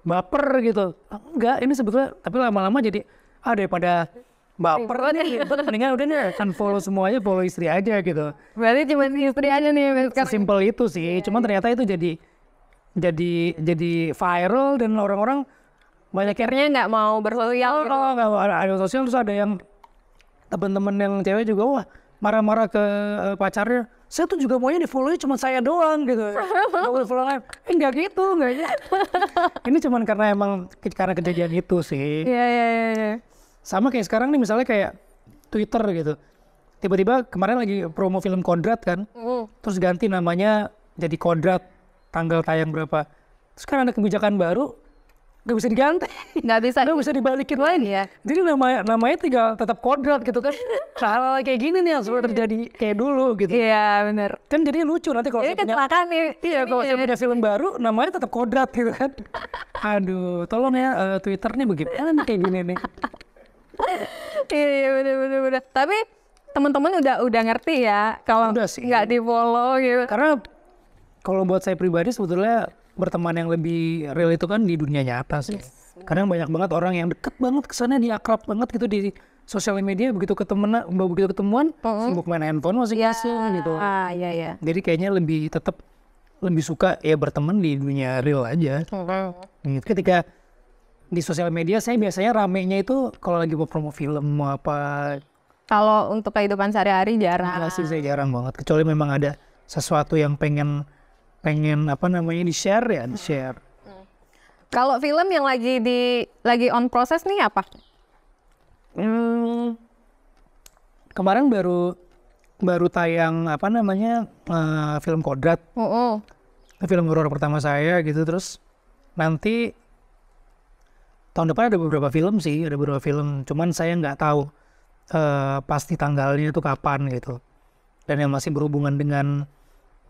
Speaker 1: baper gitu. Enggak, ini sebetulnya tapi lama-lama jadi ah daripada baper kan gitu. mendingan udah nih kan follow semuanya follow istri aja gitu berarti cuma istri aja nih kan simple ya? itu sih yeah. cuman iya. ternyata itu jadi jadi jadi viral dan orang-orang banyak akhirnya nggak mau bersosial oh, gitu. nggak mau ada sosial terus ada yang teman-teman yang cewek juga wah marah-marah ke uh, pacarnya saya tuh juga maunya di follownya cuma saya doang gitu <laughs> nggak follow live eh nggak gitu nggak ya <laughs> ini cuman karena emang karena kejadian itu sih iya, iya iya iya sama kayak sekarang nih misalnya kayak Twitter gitu tiba-tiba kemarin lagi promo film Kondrat kan mm. terus ganti namanya jadi Kondrat tanggal tayang berapa. Terus kan ada kebijakan baru, nggak bisa diganti. Nggak bisa. nggak bisa dibalikin lain ya. Jadi namanya, namanya tinggal tetap kodrat gitu kan. <laughs> Nah, hal-hal kayak gini nih yang sudah iya. terjadi kayak dulu gitu. Iya benar. Kan jadi lucu nanti kalau saya punya... nih. Iya kalau saya punya film baru, namanya tetap kodrat gitu kan. <laughs> Aduh, tolong ya uh, Twitter nih bagaimana kayak gini nih. <laughs>
Speaker 2: Iya, iya benar benar benar. Tapi teman-teman udah udah ngerti ya kalau nggak di follow gitu. Karena kalau buat saya pribadi sebetulnya
Speaker 1: berteman yang lebih real itu kan di dunia nyata sih. Yes. Kadang banyak banget orang yang deket banget kesannya dia akrab banget gitu di sosial media begitu ketemu begitu ketemuan mm -hmm. sibuk main handphone masih. yeah. Ya, yeah. gitu. Ah, yeah, yeah. Jadi kayaknya lebih tetap lebih suka ya berteman di dunia real aja. Mm -hmm. Ketika di sosial media saya biasanya ramenya itu kalau lagi mau promo film mau apa.
Speaker 2: Kalau untuk kehidupan sehari-hari jarang.
Speaker 1: Enggak sih saya jarang banget kecuali memang ada sesuatu yang pengen pengen apa namanya di share ya di share.
Speaker 2: Kalau film yang lagi di lagi on proses nih apa?
Speaker 1: Hmm, kemarin baru baru tayang apa namanya uh, film Kodrat. Oh, oh. Film horor pertama saya gitu terus nanti tahun depan ada beberapa film sih, ada beberapa film. Cuman saya nggak tahu uh, pasti tanggalnya itu kapan gitu. Dan yang masih berhubungan dengan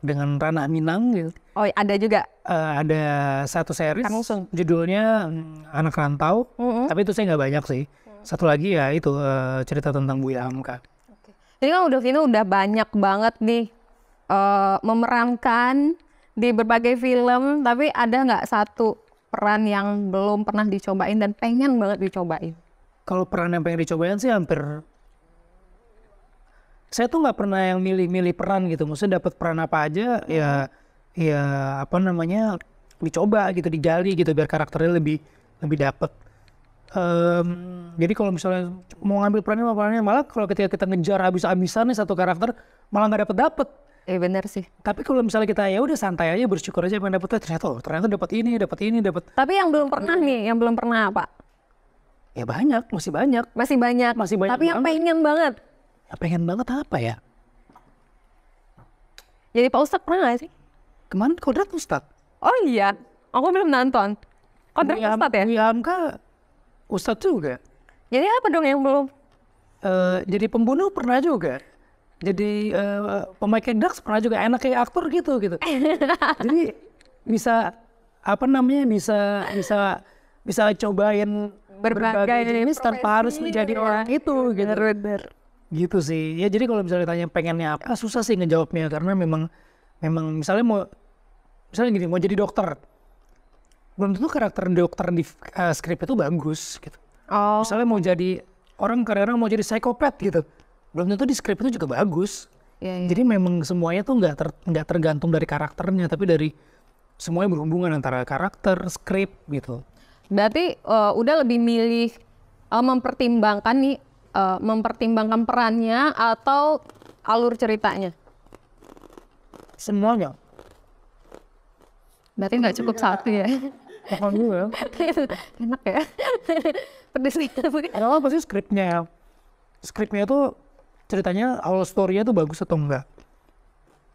Speaker 1: dengan Rana Minang gitu.
Speaker 2: Oh ada juga?
Speaker 1: Uh, ada satu series Langsung. judulnya mm, Anak Rantau, mm -hmm. tapi itu saya nggak banyak sih. Satu lagi ya itu uh, cerita tentang Buya Hamka. Oke.
Speaker 2: Jadi kan udah Vino udah banyak banget nih uh, memerankan di berbagai film, tapi ada nggak satu peran yang belum pernah dicobain dan pengen banget dicobain?
Speaker 1: Kalau peran yang pengen dicobain sih hampir saya tuh nggak pernah yang milih-milih peran gitu maksudnya dapat peran apa aja ya ya apa namanya dicoba gitu digali gitu biar karakternya lebih lebih dapet um, jadi kalau misalnya mau ngambil peran perannya perannya malah kalau ketika kita ngejar habis-habisan nih satu karakter malah nggak dapet dapet iya, eh, benar sih. Tapi kalau misalnya kita ya udah santai aja bersyukur aja pengen dapetnya ternyata oh, ternyata dapat ini, dapat ini, dapat.
Speaker 2: Tapi yang belum pernah nih, yang belum pernah apa? Ya banyak, masih banyak. Masih banyak. Masih banyak. Tapi banget. yang pengen banget pengen banget apa ya? Jadi Pak Ustadz pernah gak sih? Kemarin kodrat Ustadz. Oh iya, aku belum nonton. Kodrat William, Ustadz ya? Iya, Amka Ustadz juga. Jadi apa dong yang belum?
Speaker 1: Uh, jadi pembunuh pernah juga. Jadi uh, eh, pemakai drugs pernah juga enak kayak aktor gitu gitu. <laughs> jadi bisa apa namanya bisa bisa bisa cobain berbagai, berbagai jenis tanpa harus menjadi gitu ya. orang itu gitu. Bener, bener gitu sih ya jadi kalau misalnya ditanya pengennya apa susah sih ngejawabnya karena memang memang misalnya mau misalnya gini mau jadi dokter belum tentu karakter dokter di uh, skrip itu bagus gitu oh. misalnya mau jadi orang kadang-kadang mau jadi psikopat gitu belum tentu di skrip itu juga bagus ya, ya. jadi memang semuanya tuh nggak ter, nggak tergantung dari karakternya tapi dari semuanya berhubungan antara karakter skrip gitu
Speaker 2: berarti uh, udah lebih milih uh, mempertimbangkan nih uh, mempertimbangkan perannya atau alur ceritanya? Semuanya. Berarti nggak cukup satu ya? <laughs> dulu ya. Enak ya? <laughs> Pedes nih.
Speaker 1: Karena pasti skripnya. Ya? Skripnya tuh ceritanya awal story-nya tuh bagus atau enggak.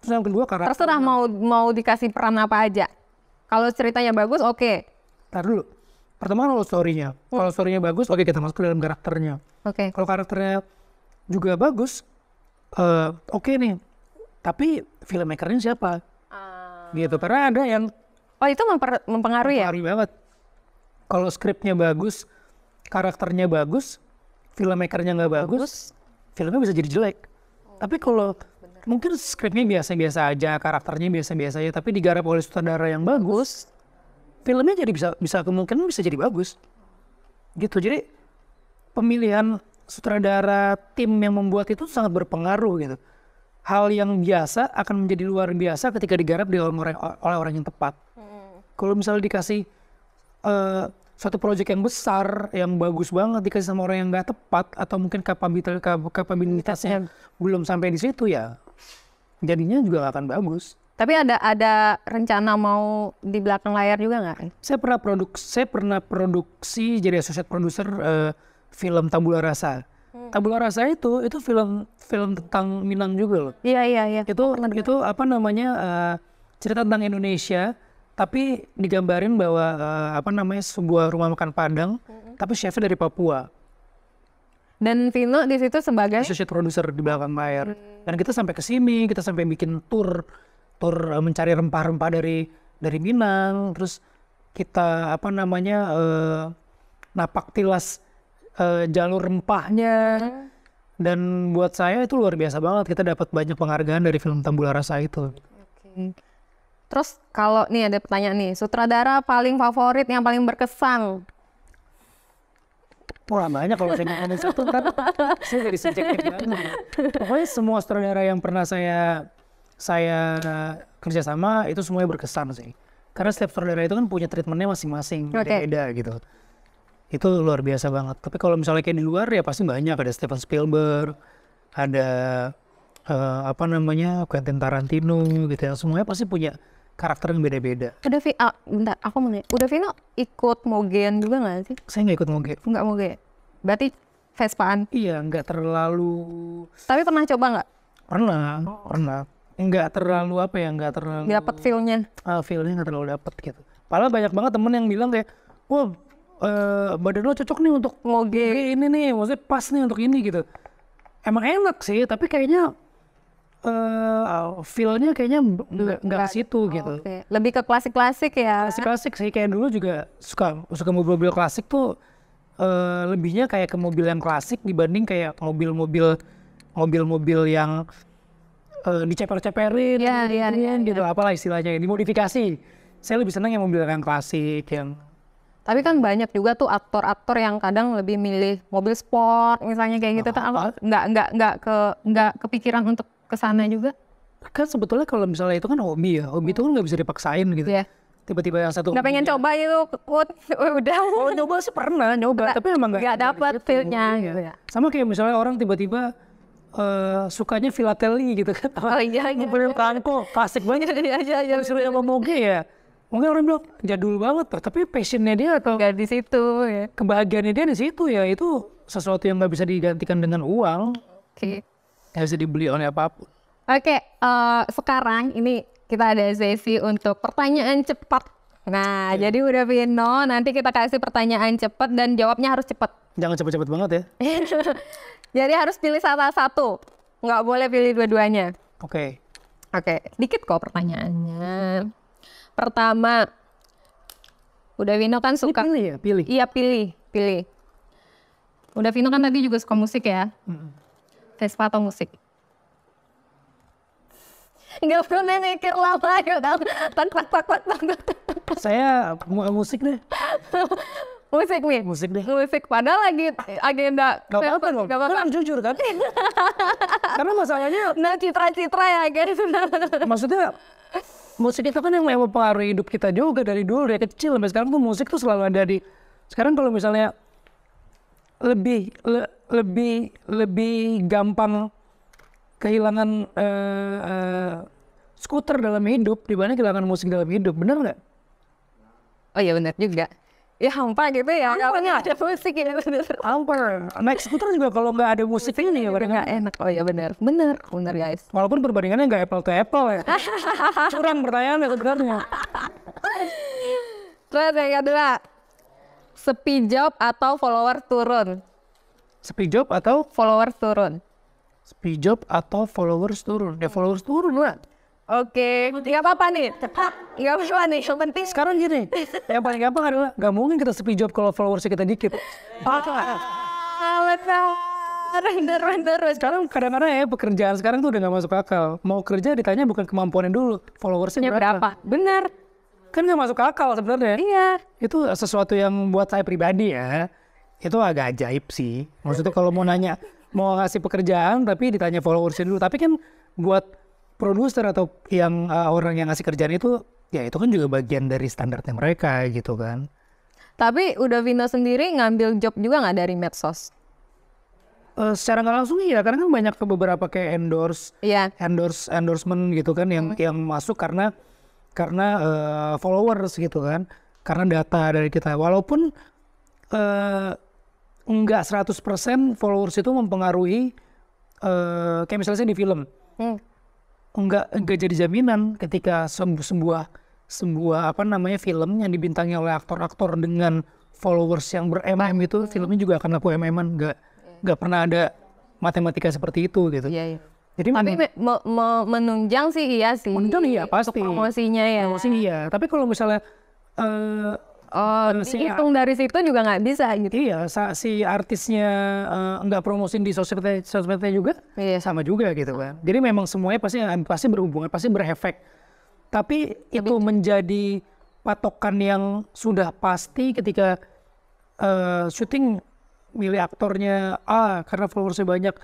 Speaker 1: Terus yang kedua karakter. Terserah
Speaker 2: mau mau dikasih peran apa aja. Kalau ceritanya bagus, oke. Okay. Ntar dulu
Speaker 1: pertama kalau story-nya. Kalau story-nya bagus, oke okay, kita masuk ke dalam karakternya.
Speaker 2: Oke. Okay. Kalau karakternya
Speaker 1: juga bagus, uh, oke okay nih. Tapi filmmakernya siapa? Uh... Gitu. Karena ada yang Oh itu memper, mempengaruhi, mempengaruhi ya? Mempengaruhi banget. Kalau skripnya bagus, karakternya bagus, filmmakernya nggak bagus, bagus, filmnya bisa jadi jelek. Oh. Tapi kalau mungkin skripnya biasa-biasa aja, karakternya biasa-biasa aja, tapi digarap oleh sutradara yang bagus, filmnya jadi bisa bisa kemungkinan bisa jadi bagus gitu jadi pemilihan sutradara tim yang membuat itu sangat berpengaruh gitu hal yang biasa akan menjadi luar biasa ketika digarap di orang, oleh orang yang tepat hmm. kalau misalnya dikasih uh, eh, suatu proyek yang besar yang bagus banget dikasih sama orang yang nggak tepat atau mungkin kapabilitas kapabilitasnya belum sampai di situ ya jadinya juga gak akan bagus
Speaker 2: tapi ada ada rencana mau di belakang layar juga nggak?
Speaker 1: Saya pernah produk, saya pernah produksi jadi associate producer uh, eh, film Tambula Rasa. Hmm. Tambula Rasa itu itu film film tentang Minang juga loh. Iya iya iya. Itu oh, itu apa namanya uh, cerita tentang Indonesia tapi digambarin bahwa uh, apa namanya sebuah rumah makan Padang hmm. tapi chefnya dari Papua. Dan Vino di situ sebagai associate producer di belakang layar. Hmm. Dan kita sampai ke sini, kita sampai bikin tour tur eh, mencari rempah-rempah dari dari Minang, terus kita apa namanya uh, napak tilas uh, jalur rempahnya. Hmm. Dan buat saya itu luar biasa banget kita dapat banyak penghargaan dari film Tambula Rasa itu.
Speaker 2: Terus kalau nih ada pertanyaan nih, sutradara paling favorit yang paling berkesan
Speaker 1: Wah banyak kalau saya ngomongin satu tapi kan? saya jadi subjektif banget. Pokoknya semua sutradara yang pernah saya saya kerjasama itu semuanya berkesan sih. Karena setiap saudara itu kan punya treatmentnya masing-masing, okay. beda gitu. Itu luar biasa banget. Tapi kalau misalnya kayak di luar ya pasti banyak ada Steven Spielberg, ada uh, apa namanya Quentin Tarantino gitu ya. Semuanya pasti punya karakter yang beda-beda.
Speaker 2: Udah Vina ah, bentar aku mau nanya. Udah Vino ikut mogen juga gak sih? Saya nggak ikut moge. Enggak moge. Berarti Vespaan? Iya, nggak terlalu. Tapi pernah coba nggak?
Speaker 1: Pernah, oh. pernah nggak terlalu apa ya nggak terlalu nggak dapet feelnya uh, feelnya nggak terlalu dapet gitu padahal banyak banget temen yang bilang kayak wah uh, badan lo cocok nih untuk moge ini nih maksudnya pas nih untuk ini gitu emang enak sih tapi kayaknya eh uh, feelnya kayaknya nggak situ oh, gitu.
Speaker 2: Okay. Lebih ke klasik-klasik ya.
Speaker 1: Klasik-klasik sih kayak dulu juga suka suka mobil-mobil klasik tuh uh, lebihnya kayak ke mobil yang klasik dibanding kayak mobil-mobil mobil-mobil yang uh, diceper-ceperin yeah, iya, iya, iya. gitu, yeah, yeah, gitu yeah. apalah istilahnya dimodifikasi saya lebih senang yang mobil yang klasik yang
Speaker 2: tapi kan banyak juga tuh aktor-aktor yang kadang lebih milih mobil sport misalnya kayak gitu nah, nggak nggak nggak ke nggak kepikiran untuk kesana juga
Speaker 1: kan sebetulnya kalau misalnya itu kan hobi ya hobi itu kan nggak bisa dipaksain gitu yeah. tiba-tiba yang satu nggak pengen
Speaker 2: coba itu kut <laughs> udah oh nyoba sih pernah nyoba tapi emang nggak nggak dapet feelnya gitu ya
Speaker 1: sama kayak misalnya orang tiba-tiba Uh, sukanya filateli gitu kan. Oh iya, iya. Bener kangko, klasik banget. <laughs> Iya, iya, iya. Disuruh yang moge ya. Mungkin orang bilang jadul banget, tapi passionnya dia atau Gak di situ ya. Kebahagiaannya dia di situ ya, itu sesuatu yang gak bisa digantikan dengan uang. Oke. Okay. Gak bisa dibeli oleh apapun.
Speaker 2: Oke, okay, uh, eh, sekarang ini kita ada sesi untuk pertanyaan cepat Nah, yeah. jadi udah Vino, nanti kita kasih pertanyaan cepat dan jawabnya harus cepat.
Speaker 1: Jangan cepet-cepet banget ya.
Speaker 2: <laughs> jadi harus pilih salah satu. Nggak boleh pilih dua-duanya. Oke. Okay. Oke, okay. dikit kok pertanyaannya. Pertama, udah Vino kan suka. pilih ya, pilih. Iya, pilih, pilih. Udah Vino kan tadi juga suka musik ya. -mm. Vespa atau musik? perlu pernah mikir lama, ya. Tak, tak, tak, tak, tak, saya musik deh. <laughs> musik nih musik deh musik padahal lagi agenda gak apa-apa dong gak apa-apa kan jujur kan karena masalahnya <laughs> nah citra-citra ya guys <laughs> maksudnya
Speaker 1: musik itu kan yang mempengaruhi hidup kita juga dari dulu dari kecil sampai sekarang tuh musik tuh selalu ada di sekarang kalau misalnya lebih le, lebih lebih gampang kehilangan uh, uh, skuter dalam hidup dibanding kehilangan musik dalam hidup benar nggak
Speaker 2: oh iya benar juga ya hampa gitu ya Hampa nggak ada musik ya gitu. <laughs> benar hampa naik skuter juga kalau nggak ada musik ini ya nggak enak oh iya benar benar benar guys
Speaker 1: walaupun perbandingannya nggak apple ke apple ya
Speaker 2: <laughs> curang pertanyaan sebenarnya terus yang kedua sepi job atau follower turun
Speaker 1: sepi job atau follower turun sepi job atau followers turun ya followers turun lah
Speaker 2: Oke, okay. nggak apa-apa nih.
Speaker 1: Nggak apa-apa nih. Yang penting sekarang gini. yang paling gampang adalah nggak mungkin kita sepi job kalau followers kita dikit. Render, ah, render. Sekarang kadang-kadang ya pekerjaan sekarang tuh udah nggak masuk akal. Mau kerja ditanya bukan kemampuannya dulu, followersnya berapa? berapa? Kan nggak masuk akal sebenarnya. Iya. Itu sesuatu yang buat saya pribadi ya, itu agak ajaib sih. Maksudnya kalau mau nanya, mau ngasih pekerjaan tapi ditanya followersnya dulu. Tapi kan buat produser atau yang uh, orang yang ngasih kerjaan itu ya itu kan juga bagian dari standarnya mereka gitu kan.
Speaker 2: Tapi udah Vino sendiri ngambil job juga nggak dari medsos? Uh, secara nggak langsung iya karena kan banyak beberapa kayak endorse, yeah.
Speaker 1: endorse endorsement gitu kan yang hmm. yang masuk karena karena uh, followers gitu kan, karena data dari kita. Walaupun uh, enggak 100% followers itu mempengaruhi uh, kayak misalnya di film. Hmm enggak enggak jadi jaminan ketika sebuah sebuah apa namanya film yang dibintangi oleh aktor-aktor dengan followers yang ber mm itu filmnya juga akan laku mm an nggak iya. nggak pernah ada matematika seperti itu gitu. Iya, iya. Jadi
Speaker 2: tapi me, me, me, menunjang sih iya sih. Menunjang iya pasti. emosinya promosinya ya. promosinya iya. Tapi kalau misalnya uh, Oh, si iya. dari situ juga nggak bisa gitu. Iya, si
Speaker 1: artisnya uh, nggak promosin di sosmed sosmednya juga, iya. sama juga gitu kan. Jadi memang semuanya pasti pasti berhubungan, pasti berefek. Tapi itu menjadi patokan yang sudah pasti ketika uh, syuting milih aktornya A ah, karena followersnya banyak,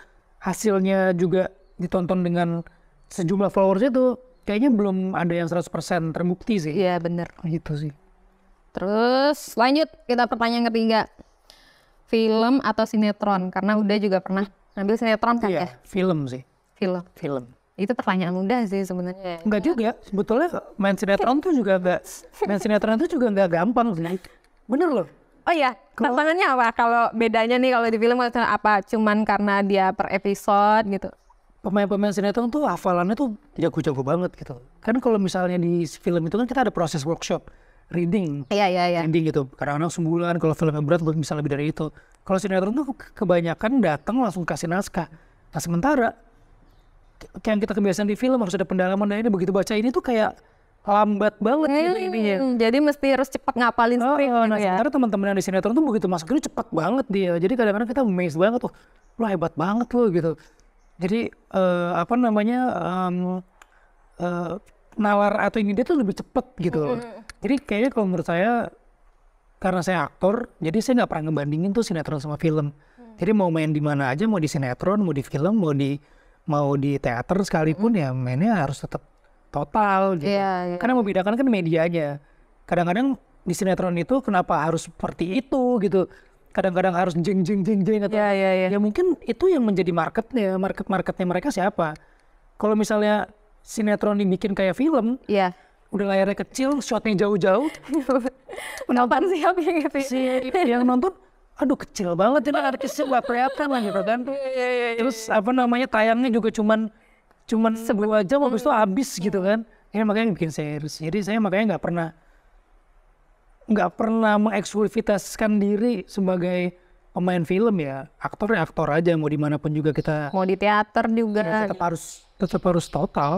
Speaker 1: hasilnya juga ditonton dengan sejumlah followers itu kayaknya belum ada yang 100% terbukti sih. Iya bener. Gitu sih.
Speaker 2: Terus lanjut kita pertanyaan ketiga. Film atau sinetron? Karena udah juga pernah ngambil sinetron kan iya, ya? film sih. Film. Film. Itu pertanyaan mudah sih sebenarnya.
Speaker 1: Enggak ya. juga. Sebetulnya main sinetron tuh juga enggak main sinetron tuh juga enggak gampang sih. Nah, Bener loh.
Speaker 2: Oh iya, tantangannya apa? Kalau bedanya nih kalau di film apa? Cuman karena dia per episode gitu. Pemain-pemain sinetron tuh
Speaker 1: hafalannya tuh jago-jago banget gitu. Kan kalau misalnya di film itu kan kita ada proses workshop reading. Iya, iya, iya. Reading gitu. Kadang-kadang sembulan kalau filmnya berat bisa lebih dari itu. Kalau sinetron tuh kebanyakan datang langsung kasih naskah. Nah, sementara yang kita kebiasaan di film harus ada pendalaman dan nah, ini begitu baca ini tuh kayak lambat banget gitu hmm, gitu ininya. Jadi mesti harus cepat ngapalin oh, script oh, nah, ya. Sementara teman-teman yang di sinetron tuh begitu masuk itu cepat banget dia. Jadi kadang-kadang kita amazed banget tuh. Oh, lo hebat banget lo gitu. Jadi uh, apa namanya um, uh, nalar atau ini dia tuh lebih cepet gitu loh. mm Jadi kayaknya kalau menurut saya karena saya aktor, jadi saya nggak pernah ngebandingin tuh sinetron sama film. Mm. Jadi mau main di mana aja, mau di sinetron, mau di film, mau di mau di teater sekalipun mm. ya mainnya harus tetap total gitu. Yeah, yeah. Karena membedakan kan medianya. Kadang-kadang di sinetron itu kenapa harus seperti itu gitu. Kadang-kadang harus jeng jeng jeng jeng atau yeah, yeah, yeah. ya mungkin itu yang menjadi marketnya, market marketnya mereka siapa. Kalau misalnya sinetron dibikin kayak film. Iya. Yeah. Udah layarnya kecil, shotnya jauh-jauh. <laughs>
Speaker 2: Penonton siapa yang gitu? Ya? Si
Speaker 1: yang nonton, aduh kecil banget ini kecil gak kelihatan lah gitu kan. Iya, iya, iya, Terus apa namanya tayangnya juga cuman cuman sebuah jam habis itu hmm. habis gitu kan. Ya makanya bikin series. Jadi saya makanya nggak pernah nggak pernah mengeksklusifitaskan diri sebagai pemain film ya aktor ya aktor aja mau dimanapun juga kita mau
Speaker 2: di teater juga ya, tetap harus
Speaker 1: tetap harus total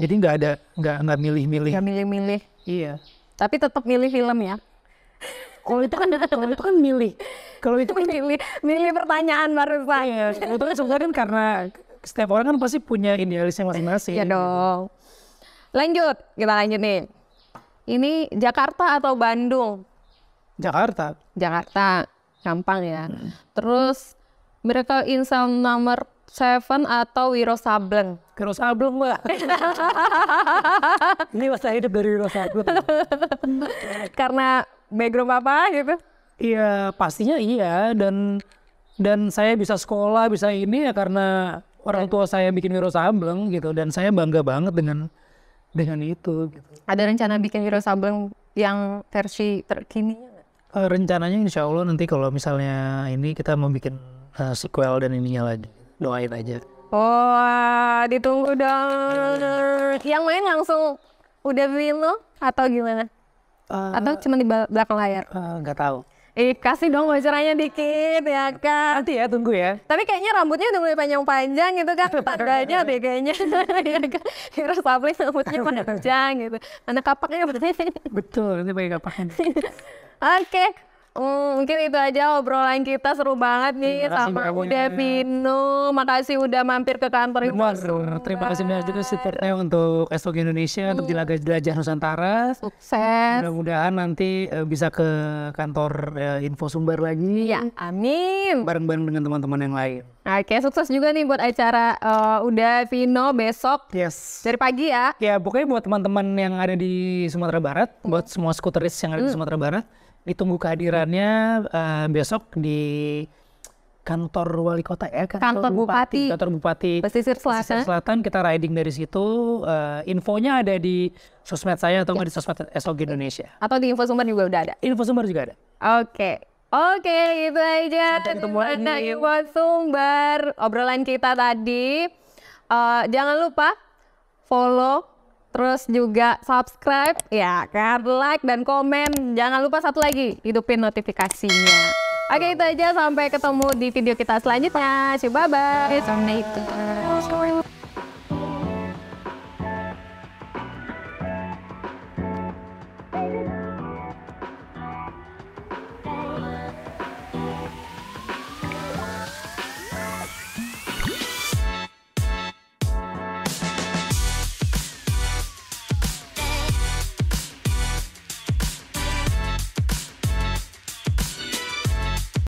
Speaker 1: jadi nggak ada nggak nggak milih-milih. Nggak
Speaker 2: milih-milih. Iya. Tapi tetap milih film ya. Kalau itu kan kalau itu kan milih. Kalau itu kan milih milih pertanyaan baru saya. Itu kan sebenarnya kan karena setiap orang kan pasti punya idealisnya masing-masing. Iya dong. Lanjut, kita lanjut nih. Ini Jakarta atau Bandung? Jakarta. Jakarta, gampang ya. Hmm. Terus mereka insan nomor Seven atau Wiro Sableng? Wiro Sableng, Mbak. <laughs>
Speaker 1: Ini masa hidup dari Wiro Sableng. Karena background apa gitu? Iya, pastinya iya. Dan dan saya bisa sekolah, bisa ini ya karena orang tua saya bikin Wiro Sableng gitu. Dan saya bangga banget dengan dengan itu. Gitu.
Speaker 2: Ada rencana bikin Wiro Sableng yang versi terkini?
Speaker 1: Uh, rencananya insya Allah nanti kalau misalnya ini kita mau bikin eh, sequel dan ininya lagi doain aja
Speaker 2: wah oh, ditunggu dong yang main langsung udah beliin lo atau gimana uh, atau cuma di belakang layar eh, nggak uh, tahu Eh, kasih dong bocorannya dikit ya kak. Nanti ya, tunggu ya. Tapi kayaknya rambutnya udah mulai panjang-panjang gitu kan. <laughs> Tandanya deh kayaknya. <laughs> Iya kan? Kira Sapli rambutnya panjang gitu. Anak kapaknya berarti. Betul, ini pakai kapaknya. <laughs> Oke, Hmm, mungkin itu aja obrolan kita seru banget nih terima sama Devino. Makasih udah mampir ke kantor Terima,
Speaker 1: terima kasih banyak juga supportnya untuk Estok Indonesia hmm. untuk iya. jelajah jelajah Nusantara.
Speaker 2: Sukses.
Speaker 1: Mudah-mudahan nanti uh, bisa ke kantor uh, Info Sumber lagi. Ya, amin. Bareng-bareng dengan teman-teman yang lain.
Speaker 2: Oke, sukses juga nih buat acara uh, udah Vino besok. Yes. Dari pagi ya.
Speaker 1: Ya, pokoknya buat teman-teman yang ada di Sumatera Barat, hmm. buat iya. semua skuteris yang ada hmm. di mm. Sumatera Barat, ditunggu kehadirannya uh, besok di kantor wali kota ya kantor, kantor
Speaker 2: bupati, kantor bupati
Speaker 1: pesisir selatan pesisir selatan kita riding dari situ uh, infonya ada di sosmed saya atau ya. di sosmed SOG Indonesia
Speaker 2: atau di info sumber juga udah ada info sumber juga ada oke okay. Oke, okay, itu aja. ada Info sumber obrolan kita tadi. Uh, jangan lupa follow Terus juga subscribe, ya kan, like dan komen. Jangan lupa satu lagi, hidupin notifikasinya. Oke itu aja, sampai ketemu di video kita selanjutnya. See bye-bye. Assalamualaikum.